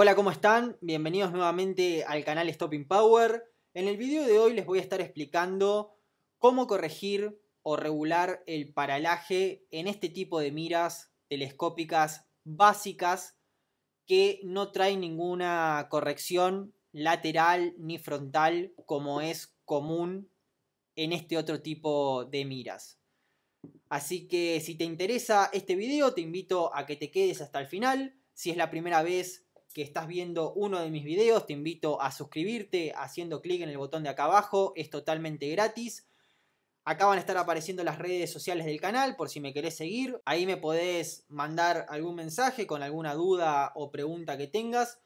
Hola, ¿cómo están? Bienvenidos nuevamente al canal Stopping Power. En el video de hoy les voy a estar explicando cómo corregir o regular el paralaje en este tipo de miras telescópicas básicas que no traen ninguna corrección lateral ni frontal como es común en este otro tipo de miras. Así que si te interesa este video te invito a que te quedes hasta el final. Si es la primera vez que estás viendo uno de mis videos, te invito a suscribirte haciendo clic en el botón de acá abajo, es totalmente gratis. Acá van a estar apareciendo las redes sociales del canal por si me querés seguir. Ahí me podés mandar algún mensaje con alguna duda o pregunta que tengas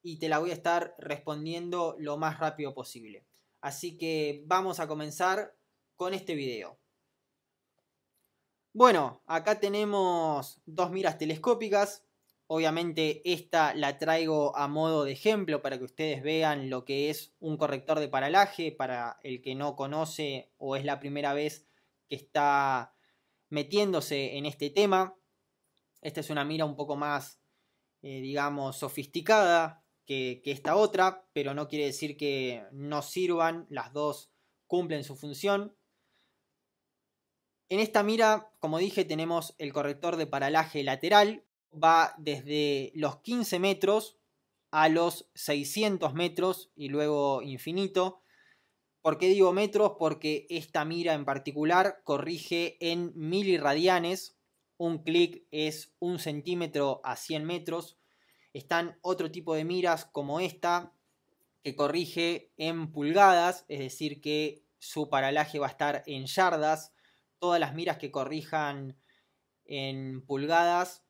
y te la voy a estar respondiendo lo más rápido posible. Así que vamos a comenzar con este video. Bueno, acá tenemos dos miras telescópicas. Obviamente esta la traigo a modo de ejemplo para que ustedes vean lo que es un corrector de paralaje para el que no conoce o es la primera vez que está metiéndose en este tema. Esta es una mira un poco más, eh, digamos, sofisticada que esta otra, pero no quiere decir que no sirvan, las dos cumplen su función. En esta mira, como dije, tenemos el corrector de paralaje lateral, va desde los 15 metros a los 600 metros y luego infinito. ¿Por qué digo metros? Porque esta mira en particular corrige en milirradianes. Un clic es un centímetro a 100 metros. Están otro tipo de miras como esta que corrige en pulgadas, es decir que su paralaje va a estar en yardas. Todas las miras que corrijan en pulgadas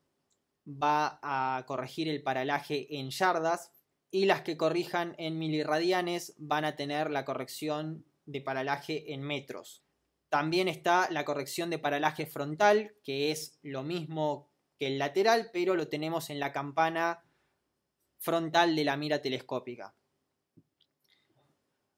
va a corregir el paralaje en yardas y las que corrijan en milirradianes van a tener la corrección de paralaje en metros. También está la corrección de paralaje frontal, que es lo mismo que el lateral, pero lo tenemos en la campana frontal de la mira telescópica.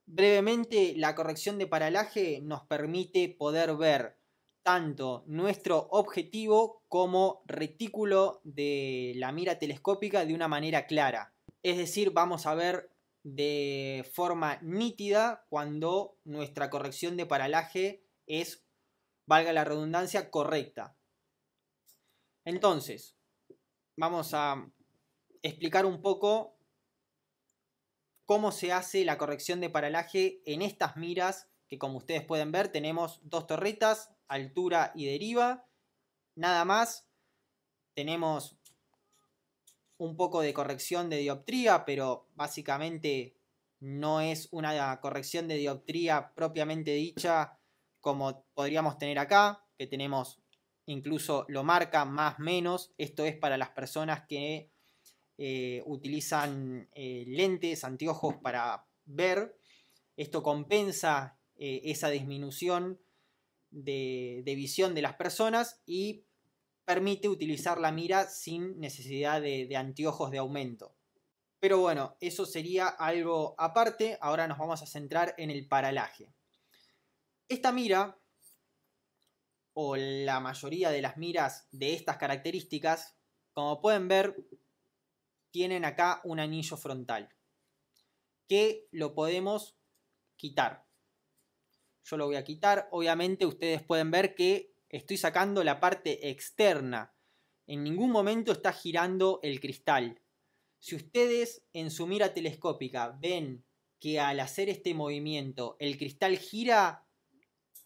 Brevemente, la corrección de paralaje nos permite poder ver tanto nuestro objetivo como retículo de la mira telescópica de una manera clara. Es decir, vamos a ver de forma nítida cuando nuestra corrección de paralaje es, valga la redundancia, correcta. Entonces, vamos a explicar un poco cómo se hace la corrección de paralaje en estas miras que como ustedes pueden ver tenemos dos torretas, altura y deriva, nada más. Tenemos un poco de corrección de dioptría, pero básicamente no es una corrección de dioptría propiamente dicha como podríamos tener acá, que tenemos incluso lo marca más menos. Esto es para las personas que eh, utilizan eh, lentes, anteojos para ver. Esto compensa eh, esa disminución de, visión de las personas y permite utilizar la mira sin necesidad de anteojos de aumento. Pero bueno, eso sería algo aparte, ahora nos vamos a centrar en el paralaje. Esta mira, o la mayoría de las miras de estas características, como pueden ver, tienen acá un anillo frontal que lo podemos quitar yo lo voy a quitar. Obviamente ustedes pueden ver que estoy sacando la parte externa. En ningún momento está girando el cristal. Si ustedes en su mira telescópica ven que al hacer este movimiento el cristal gira,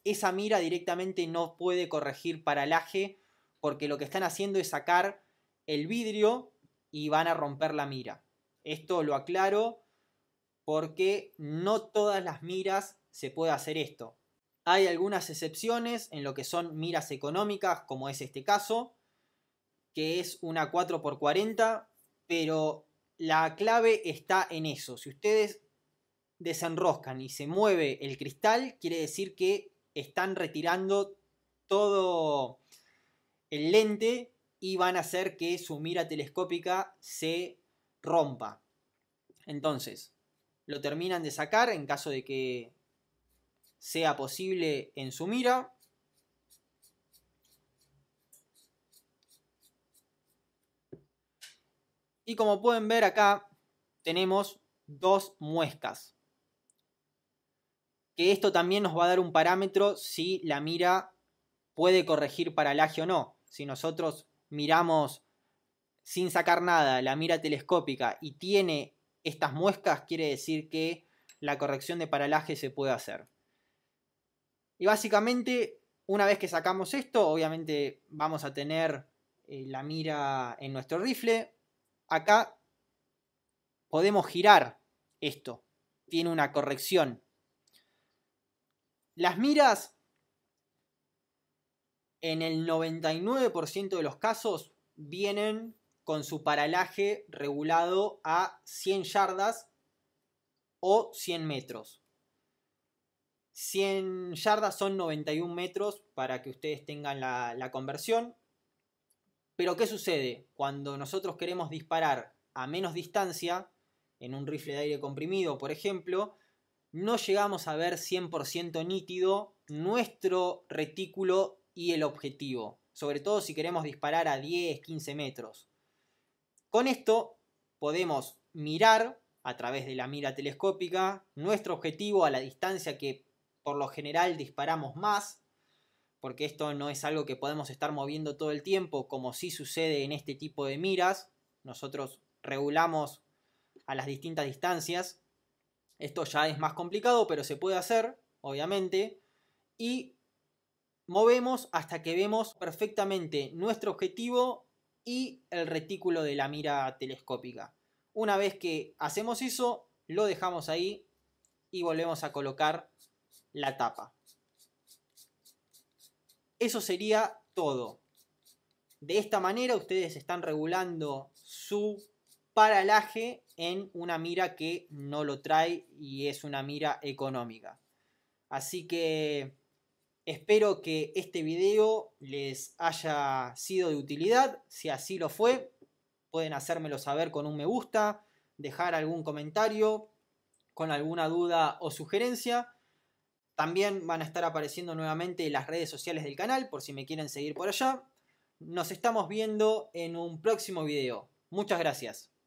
esa mira directamente no puede corregir paralaje porque lo que están haciendo es sacar el vidrio y van a romper la mira. Esto lo aclaro porque no todas las miras se puede hacer esto. Hay algunas excepciones en lo que son miras económicas, como es este caso, que es una 4x40, pero la clave está en eso. Si ustedes desenroscan y se mueve el cristal, quiere decir que están retirando todo el lente y van a hacer que su mira telescópica se rompa. Entonces, lo terminan de sacar en caso de que sea posible en su mira. Y como pueden ver acá tenemos dos muescas. Que esto también nos va a dar un parámetro si la mira puede corregir paralaje o no. Si nosotros miramos sin sacar nada la mira telescópica y tiene estas muescas, quiere decir que la corrección de paralaje se puede hacer. Y básicamente, una vez que sacamos esto, obviamente vamos a tener eh, la mira en nuestro rifle. Acá podemos girar esto. Tiene una corrección. Las miras, en el 99% de los casos, vienen con su paralaje regulado a 100 yardas o 100 metros. 100 yardas son 91 metros para que ustedes tengan la, conversión. Pero ¿qué sucede? Cuando nosotros queremos disparar a menos distancia, en un rifle de aire comprimido, por ejemplo, no llegamos a ver 100% nítido nuestro retículo y el objetivo, sobre todo si queremos disparar a 10, 15 metros. Con esto podemos mirar a través de la mira telescópica nuestro objetivo a la distancia que por lo general disparamos más, porque esto no es algo que podemos estar moviendo todo el tiempo, como si sucede en este tipo de miras. Nosotros regulamos a las distintas distancias. Esto ya es más complicado, pero se puede hacer, obviamente. Y movemos hasta que vemos perfectamente nuestro objetivo y el retículo de la mira telescópica. Una vez que hacemos eso, lo dejamos ahí y volvemos a colocar la tapa. Eso sería todo. De esta manera ustedes están regulando su paralaje en una mira que no lo trae y es una mira económica. Así que espero que este video les haya sido de utilidad. Si así lo fue, pueden hacérmelo saber con un me gusta, dejar algún comentario con alguna duda o sugerencia. También van a estar apareciendo nuevamente las redes sociales del canal por si me quieren seguir por allá. Nos estamos viendo en un próximo video. Muchas gracias.